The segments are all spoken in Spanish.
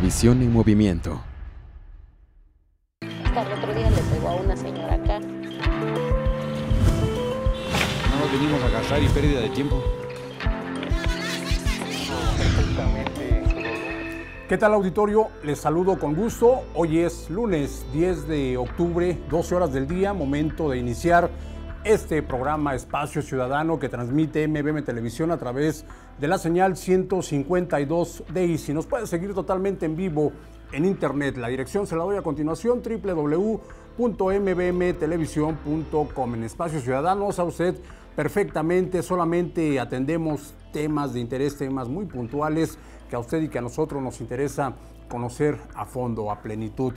Visión en movimiento. No venimos a gastar y pérdida de tiempo. ¿Qué tal auditorio? Les saludo con gusto. Hoy es lunes 10 de octubre, 12 horas del día, momento de iniciar este programa Espacio Ciudadano que transmite MBM Televisión a través de de la señal 152 de si Nos puede seguir totalmente en vivo en internet. La dirección se la doy a continuación, www.mbmtelevisión.com. En Espacio Ciudadanos a usted perfectamente, solamente atendemos temas de interés, temas muy puntuales que a usted y que a nosotros nos interesa conocer a fondo, a plenitud.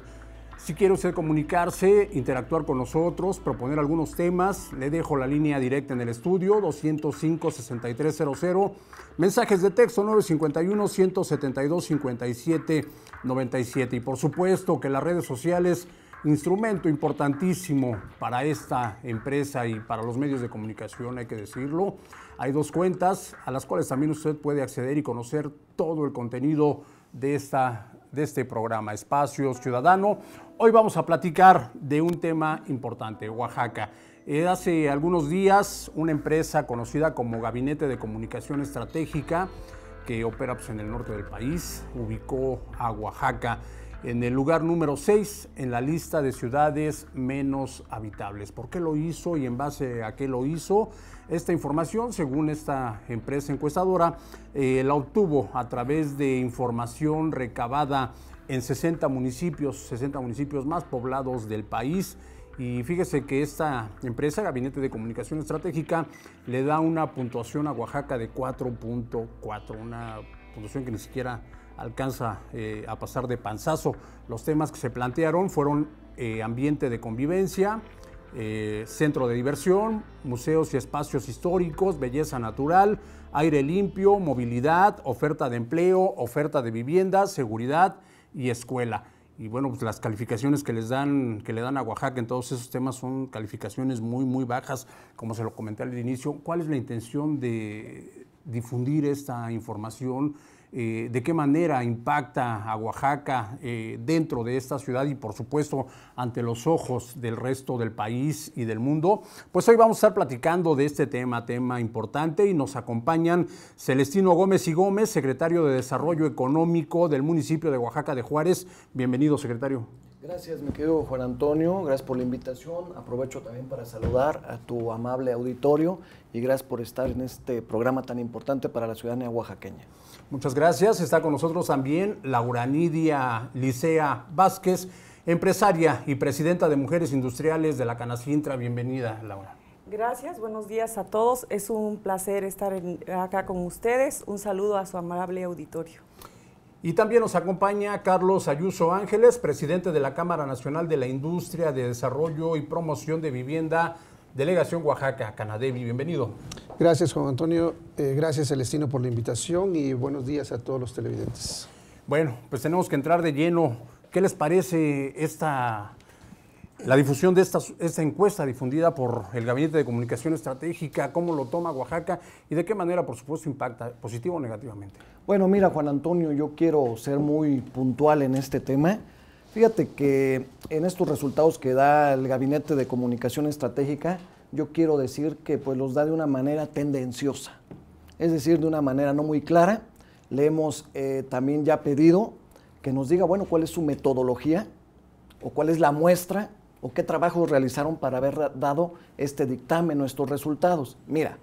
Si quiere usted comunicarse, interactuar con nosotros, proponer algunos temas, le dejo la línea directa en el estudio 205-6300. Mensajes de texto 951-172-5797. Y por supuesto que las redes sociales, instrumento importantísimo para esta empresa y para los medios de comunicación, hay que decirlo. Hay dos cuentas a las cuales también usted puede acceder y conocer todo el contenido de, esta, de este programa, Espacios Ciudadano Hoy vamos a platicar de un tema importante, Oaxaca. Eh, hace algunos días, una empresa conocida como Gabinete de Comunicación Estratégica, que opera pues, en el norte del país, ubicó a Oaxaca en el lugar número 6 en la lista de ciudades menos habitables. ¿Por qué lo hizo y en base a qué lo hizo? Esta información, según esta empresa encuestadora, eh, la obtuvo a través de información recabada en 60 municipios, 60 municipios más poblados del país. Y fíjese que esta empresa, Gabinete de Comunicación Estratégica, le da una puntuación a Oaxaca de 4.4, una puntuación que ni siquiera alcanza eh, a pasar de panzazo. Los temas que se plantearon fueron eh, ambiente de convivencia, eh, centro de diversión, museos y espacios históricos, belleza natural, aire limpio, movilidad, oferta de empleo, oferta de vivienda, seguridad, y escuela. Y bueno, pues las calificaciones que les dan, que le dan a Oaxaca en todos esos temas son calificaciones muy, muy bajas, como se lo comenté al inicio. ¿Cuál es la intención de difundir esta información? Eh, de qué manera impacta a Oaxaca eh, dentro de esta ciudad y por supuesto ante los ojos del resto del país y del mundo. Pues hoy vamos a estar platicando de este tema, tema importante, y nos acompañan Celestino Gómez y Gómez, secretario de Desarrollo Económico del municipio de Oaxaca de Juárez. Bienvenido, secretario. Gracias, mi querido Juan Antonio. Gracias por la invitación. Aprovecho también para saludar a tu amable auditorio y gracias por estar en este programa tan importante para la ciudadanía oaxaqueña. Muchas gracias. Está con nosotros también Laura Nidia Licea Vázquez, empresaria y presidenta de Mujeres Industriales de la Canacintra. Bienvenida, Laura. Gracias, buenos días a todos. Es un placer estar acá con ustedes. Un saludo a su amable auditorio. Y también nos acompaña Carlos Ayuso Ángeles, presidente de la Cámara Nacional de la Industria de Desarrollo y Promoción de Vivienda, Delegación Oaxaca, Canadevi. Bienvenido. Gracias, Juan Antonio. Eh, gracias, Celestino, por la invitación y buenos días a todos los televidentes. Bueno, pues tenemos que entrar de lleno. ¿Qué les parece esta la difusión de esta, encuesta difundida por el Gabinete de Comunicación Estratégica, cómo lo toma Oaxaca y de qué manera, por supuesto, impacta positivo o negativamente. Bueno, mira, Juan Antonio, yo quiero ser muy puntual en este tema. Fíjate que en estos resultados que da el Gabinete de Comunicación Estratégica, yo quiero decir que pues los da de una manera tendenciosa, es decir, de una manera no muy clara. Le hemos eh, también ya pedido que nos diga, bueno, cuál es su metodología o cuál es la muestra o qué trabajos realizaron para haber dado este dictamen o estos resultados. Mira,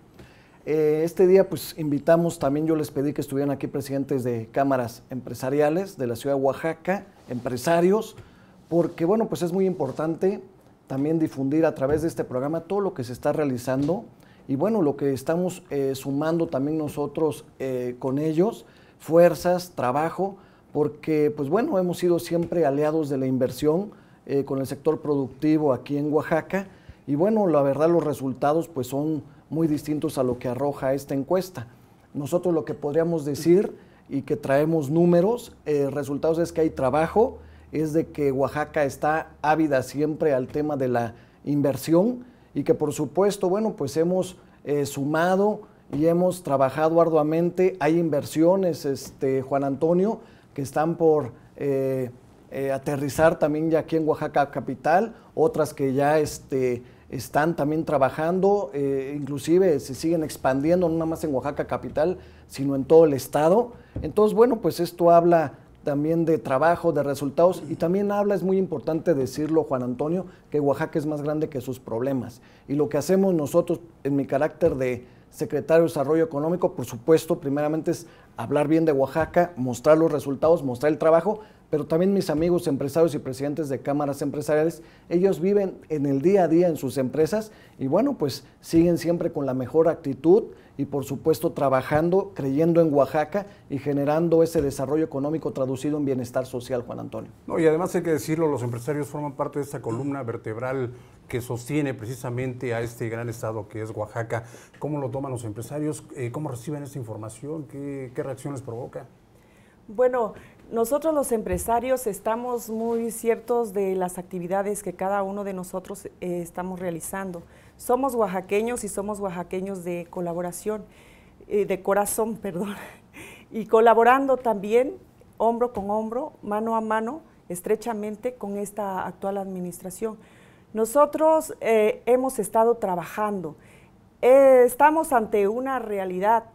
eh, este día pues invitamos, también yo les pedí que estuvieran aquí presidentes de cámaras empresariales de la ciudad de Oaxaca, empresarios, porque bueno, pues es muy importante también difundir a través de este programa todo lo que se está realizando y bueno, lo que estamos eh, sumando también nosotros eh, con ellos, fuerzas, trabajo, porque pues bueno, hemos sido siempre aliados de la inversión, eh, con el sector productivo aquí en Oaxaca. Y bueno, la verdad los resultados pues son muy distintos a lo que arroja esta encuesta. Nosotros lo que podríamos decir y que traemos números, eh, resultados es que hay trabajo, es de que Oaxaca está ávida siempre al tema de la inversión y que por supuesto, bueno, pues hemos eh, sumado y hemos trabajado arduamente. Hay inversiones, este, Juan Antonio, que están por eh, aterrizar también ya aquí en Oaxaca Capital, otras que ya este, están también trabajando, eh, inclusive se siguen expandiendo, no nada más en Oaxaca Capital, sino en todo el estado. Entonces, bueno, pues esto habla también de trabajo, de resultados, y también habla, es muy importante decirlo, Juan Antonio, que Oaxaca es más grande que sus problemas. Y lo que hacemos nosotros, en mi carácter de secretario de Desarrollo Económico, por supuesto, primeramente es hablar bien de Oaxaca, mostrar los resultados, mostrar el trabajo, pero también mis amigos empresarios y presidentes de cámaras empresariales, ellos viven en el día a día en sus empresas y bueno, pues siguen siempre con la mejor actitud y por supuesto trabajando, creyendo en Oaxaca y generando ese desarrollo económico traducido en bienestar social, Juan Antonio. No, y además hay que decirlo, los empresarios forman parte de esta columna vertebral que sostiene precisamente a este gran estado que es Oaxaca. ¿Cómo lo toman los empresarios? Eh, ¿Cómo reciben esta información? ¿Qué, qué reacciones provoca? Bueno, nosotros los empresarios estamos muy ciertos de las actividades que cada uno de nosotros eh, estamos realizando. Somos oaxaqueños y somos oaxaqueños de colaboración, eh, de corazón, perdón. Y colaborando también, hombro con hombro, mano a mano, estrechamente con esta actual administración. Nosotros eh, hemos estado trabajando. estamos ante una realidad,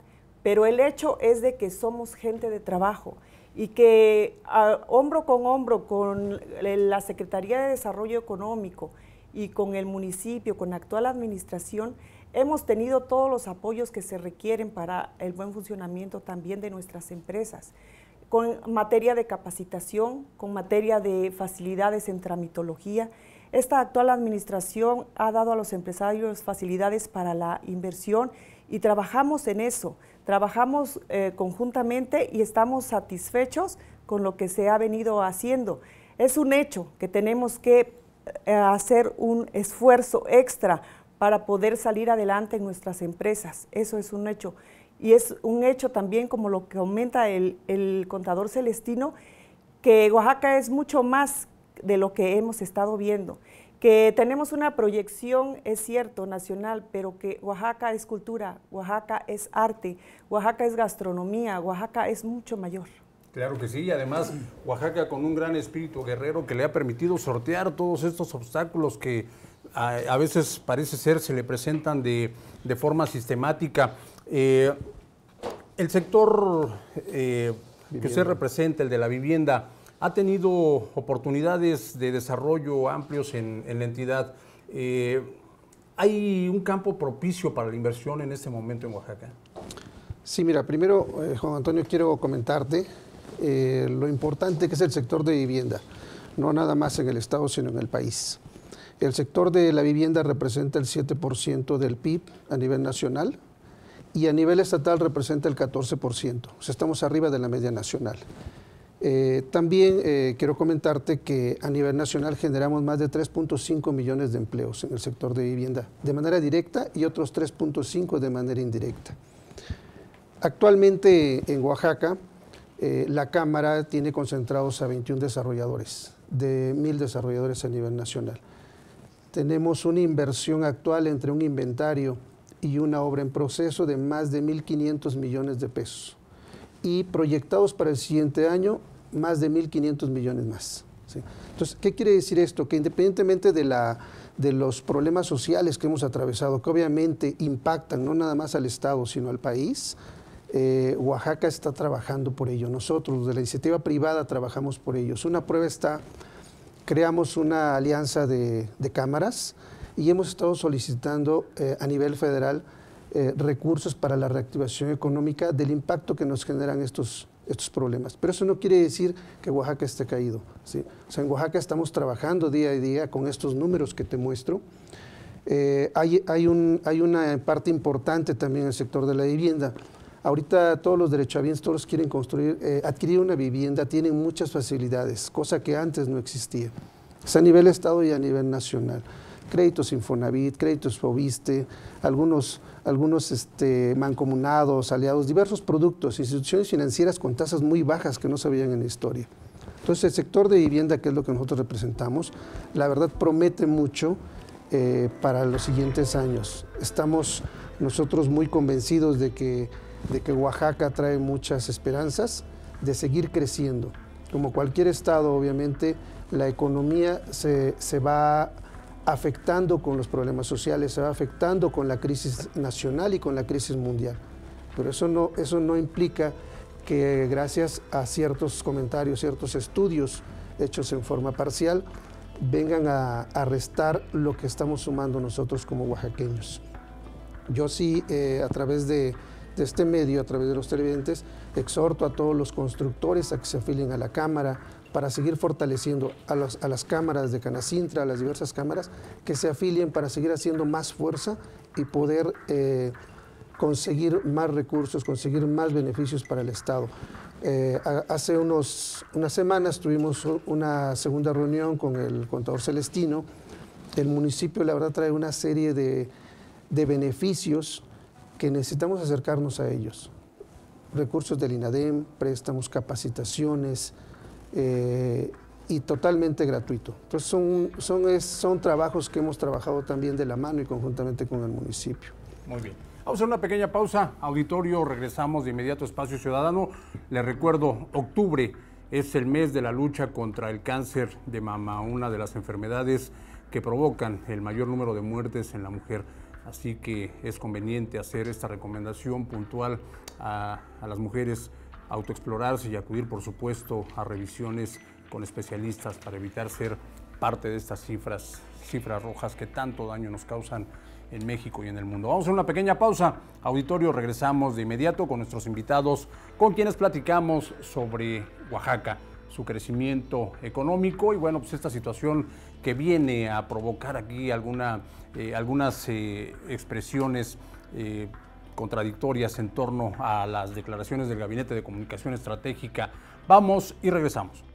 pero el hecho es de que somos gente de trabajo y que hombro con hombro con la Secretaría de Desarrollo Económico y con el municipio, con la actual administración, hemos tenido todos los apoyos que se requieren para el buen funcionamiento también de nuestras empresas, con materia de capacitación, con materia de facilidades en tramitología. Esta actual administración ha dado a los empresarios facilidades para la inversión y trabajamos en eso, trabajamos eh, conjuntamente y estamos satisfechos con lo que se ha venido haciendo. Es un hecho que tenemos que eh, hacer un esfuerzo extra para poder salir adelante en nuestras empresas, eso es un hecho. Y es un hecho también, como lo que aumenta el, el contador Celestino, que Oaxaca es mucho más de lo que hemos estado viendo que tenemos una proyección, es cierto, nacional, pero que Oaxaca es cultura, Oaxaca es arte, Oaxaca es gastronomía, Oaxaca es mucho mayor. Claro que sí, y además Oaxaca con un gran espíritu guerrero que le ha permitido sortear todos estos obstáculos que a, veces parece ser se le presentan de, forma sistemática. Eh, el sector eh, que usted representa, el de la vivienda, ha tenido oportunidades de desarrollo amplios en, la entidad. Eh, ¿Hay un campo propicio para la inversión en este momento en Oaxaca? Sí, mira, primero, eh, Juan Antonio, quiero comentarte eh, lo importante que es el sector de vivienda, no nada más en el Estado, sino en el país. El sector de la vivienda representa el 7% del PIB a nivel nacional y a nivel estatal representa el 14%. O sea, estamos arriba de la media nacional. Eh, también eh, quiero comentarte que a nivel nacional generamos más de 3.5 millones de empleos en el sector de vivienda de manera directa y otros 3.5 de manera indirecta. Actualmente en Oaxaca eh, la Cámara tiene concentrados a 21 desarrolladores, de mil desarrolladores a nivel nacional. Tenemos una inversión actual entre un inventario y una obra en proceso de más de 1.500 millones de pesos y proyectados para el siguiente año más de 1.500 millones más. Entonces, ¿qué quiere decir esto? Que independientemente de, la, de los problemas sociales que hemos atravesado, que obviamente impactan no nada más al Estado, sino al país, eh, Oaxaca está trabajando por ello. Nosotros, de la iniciativa privada, trabajamos por ellos. Una prueba está, creamos una alianza de, cámaras y hemos estado solicitando eh, a nivel federal eh, recursos para la reactivación económica del impacto que nos generan estos estos problemas. Pero eso no quiere decir que Oaxaca esté caído. O sea, en Oaxaca estamos trabajando día a día con estos números que te muestro. Eh, hay, una parte importante también en el sector de la vivienda. Ahorita todos los derechohabientes, todos quieren construir, eh, adquirir una vivienda, tienen muchas facilidades, cosa que antes no existía. Es a nivel Estado y a nivel nacional créditos Infonavit, créditos Foviste, algunos, algunos este, mancomunados, aliados, diversos productos, instituciones financieras con tasas muy bajas que no se veían en la historia. Entonces el sector de vivienda, que es lo que nosotros representamos, la verdad promete mucho eh, para los siguientes años. Estamos nosotros muy convencidos de que, de que Oaxaca trae muchas esperanzas de seguir creciendo. Como cualquier estado, obviamente, la economía se, se va afectando con los problemas sociales, se va afectando con la crisis nacional y con la crisis mundial. Pero eso no, eso no implica que gracias a ciertos comentarios, ciertos estudios hechos en forma parcial, vengan a, restar lo que estamos sumando nosotros como oaxaqueños. Yo sí, eh, a través de, de este medio, a través de los televidentes, exhorto a todos los constructores a que se afilen a la Cámara, para seguir fortaleciendo a, las cámaras de Canacintra, a las diversas cámaras, que se afilien para seguir haciendo más fuerza y poder eh, conseguir más recursos, conseguir más beneficios para el Estado. Eh, hace unas semanas tuvimos una segunda reunión con el contador Celestino. El municipio, la verdad, trae una serie de, de beneficios que necesitamos acercarnos a ellos. Recursos del INADEM, préstamos, capacitaciones, eh, y totalmente gratuito. Entonces son, son, son trabajos que hemos trabajado también de la mano y conjuntamente con el municipio. Muy bien. Vamos a hacer una pequeña pausa. Auditorio, regresamos de inmediato a Espacio Ciudadano. Les recuerdo, octubre es el mes de la lucha contra el cáncer de mama, una de las enfermedades que provocan el mayor número de muertes en la mujer. Así que es conveniente hacer esta recomendación puntual a, a las mujeres autoexplorarse y acudir, por supuesto, a revisiones con especialistas para evitar ser parte de estas cifras, cifras rojas que tanto daño nos causan en México y en el mundo. Vamos a una pequeña pausa. Auditorio, regresamos de inmediato con nuestros invitados, con quienes platicamos sobre Oaxaca, su crecimiento económico y bueno, pues esta situación que viene a provocar aquí alguna, eh, algunas eh, expresiones. Eh, contradictorias en torno a las declaraciones del Gabinete de Comunicación Estratégica. Vamos y regresamos.